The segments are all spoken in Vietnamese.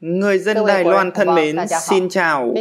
Người dân Đài Loan thân vâng, mến, dạ, dạ, xin chào.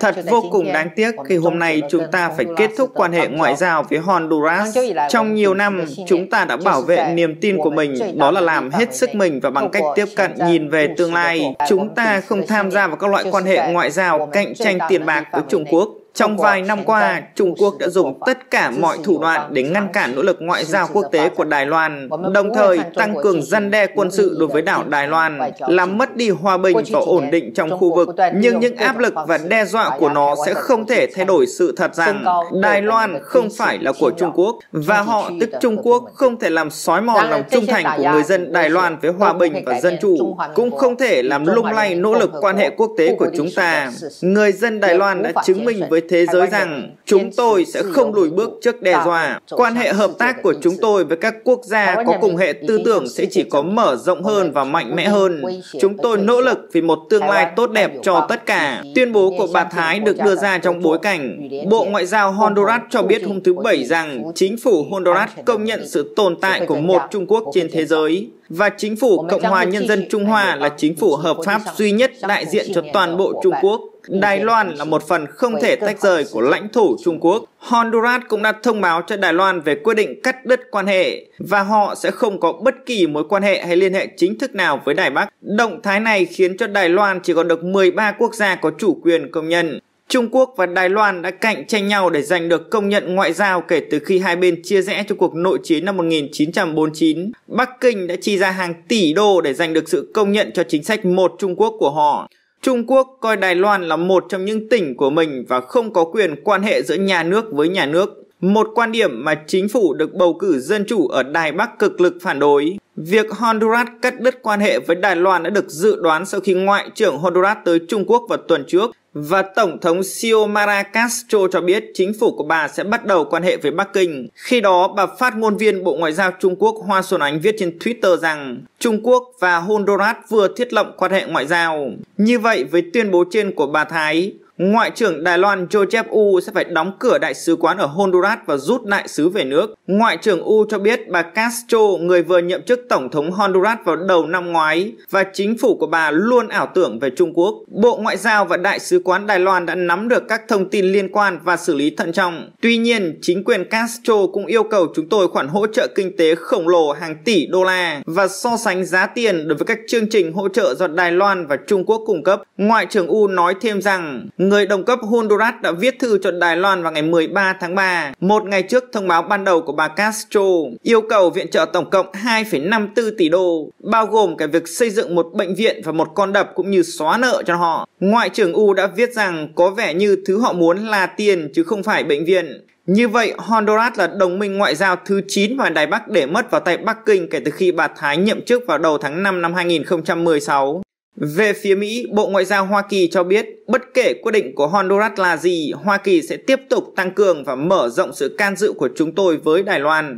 Thật vô cùng đáng tiếc khi hôm nay chúng ta phải kết thúc quan hệ ngoại giao với Honduras. Vâng, trong vâng, nhiều năm, chúng ta đã bảo vệ niềm tin của mình, đó là làm hết sức mình và bằng cách tiếp cận nhìn về tương lai. Chúng ta không tham gia vào các loại quan hệ ngoại giao cạnh tranh tiền bạc với Trung Quốc. Trong vài năm qua, Trung Quốc đã dùng tất cả mọi thủ đoạn để ngăn cản nỗ lực ngoại giao quốc tế của Đài Loan, đồng thời tăng cường gian đe quân sự đối với đảo Đài Loan, làm mất đi hòa bình và ổn định trong khu vực. Nhưng những áp lực và đe dọa của nó sẽ không thể thay đổi sự thật rằng Đài Loan không phải là của Trung Quốc và họ tức Trung Quốc không thể làm xói mòn lòng trung thành của người dân Đài Loan với hòa bình và dân chủ, cũng không thể làm lung lay nỗ lực quan hệ quốc tế của chúng ta. Người dân Đài Loan đã chứng minh với thế giới rằng chúng tôi sẽ không lùi bước trước đe dọa. Quan hệ hợp tác của chúng tôi với các quốc gia có cùng hệ tư tưởng sẽ chỉ có mở rộng hơn và mạnh mẽ hơn. Chúng tôi nỗ lực vì một tương lai tốt đẹp cho tất cả. Tuyên bố của bà Thái được đưa ra trong bối cảnh Bộ Ngoại giao Honduras cho biết hôm thứ Bảy rằng chính phủ Honduras công nhận sự tồn tại của một Trung Quốc trên thế giới và chính phủ Cộng hòa Nhân dân Trung Hoa là chính phủ hợp pháp duy nhất đại diện cho toàn bộ Trung Quốc. Đài Loan là một phần không thể tách rời của lãnh thổ Trung Quốc. Honduras cũng đã thông báo cho Đài Loan về quyết định cắt đứt quan hệ và họ sẽ không có bất kỳ mối quan hệ hay liên hệ chính thức nào với Đài Bắc. Động thái này khiến cho Đài Loan chỉ còn được 13 quốc gia có chủ quyền công nhận. Trung Quốc và Đài Loan đã cạnh tranh nhau để giành được công nhận ngoại giao kể từ khi hai bên chia rẽ trong cuộc nội chiến năm 1949. Bắc Kinh đã chi ra hàng tỷ đô để giành được sự công nhận cho chính sách một Trung Quốc của họ. Trung Quốc coi Đài Loan là một trong những tỉnh của mình và không có quyền quan hệ giữa nhà nước với nhà nước một quan điểm mà chính phủ được bầu cử dân chủ ở Đài Bắc cực lực phản đối. Việc Honduras cắt đứt quan hệ với Đài Loan đã được dự đoán sau khi Ngoại trưởng Honduras tới Trung Quốc vào tuần trước và Tổng thống Xiomara Castro cho biết chính phủ của bà sẽ bắt đầu quan hệ với Bắc Kinh. Khi đó, bà phát ngôn viên Bộ Ngoại giao Trung Quốc Hoa Xuân Ánh viết trên Twitter rằng Trung Quốc và Honduras vừa thiết lập quan hệ ngoại giao. Như vậy, với tuyên bố trên của bà Thái, Ngoại trưởng Đài Loan Joseph U sẽ phải đóng cửa đại sứ quán ở Honduras và rút đại sứ về nước. Ngoại trưởng U cho biết bà Castro, người vừa nhậm chức Tổng thống Honduras vào đầu năm ngoái, và chính phủ của bà luôn ảo tưởng về Trung Quốc. Bộ Ngoại giao và Đại sứ quán Đài Loan đã nắm được các thông tin liên quan và xử lý thận trọng. Tuy nhiên, chính quyền Castro cũng yêu cầu chúng tôi khoản hỗ trợ kinh tế khổng lồ hàng tỷ đô la và so sánh giá tiền đối với các chương trình hỗ trợ do Đài Loan và Trung Quốc cung cấp. Ngoại trưởng U nói thêm rằng, người đồng cấp Honduras đã viết thư cho Đài Loan vào ngày 13 tháng 3, một ngày trước thông báo ban đầu của bà Castro, yêu cầu viện trợ tổng cộng 2,54 tỷ đô, bao gồm cả việc xây dựng một bệnh viện và một con đập cũng như xóa nợ cho họ. Ngoại trưởng U đã viết rằng có vẻ như thứ họ muốn là tiền chứ không phải bệnh viện. Như vậy, Honduras là đồng minh ngoại giao thứ 9 mà Đài Bắc để mất vào tay Bắc Kinh kể từ khi bà Thái nhậm chức vào đầu tháng 5 năm 2016. Về phía Mỹ, Bộ Ngoại giao Hoa Kỳ cho biết bất kể quyết định của Honduras là gì, Hoa Kỳ sẽ tiếp tục tăng cường và mở rộng sự can dự của chúng tôi với Đài Loan.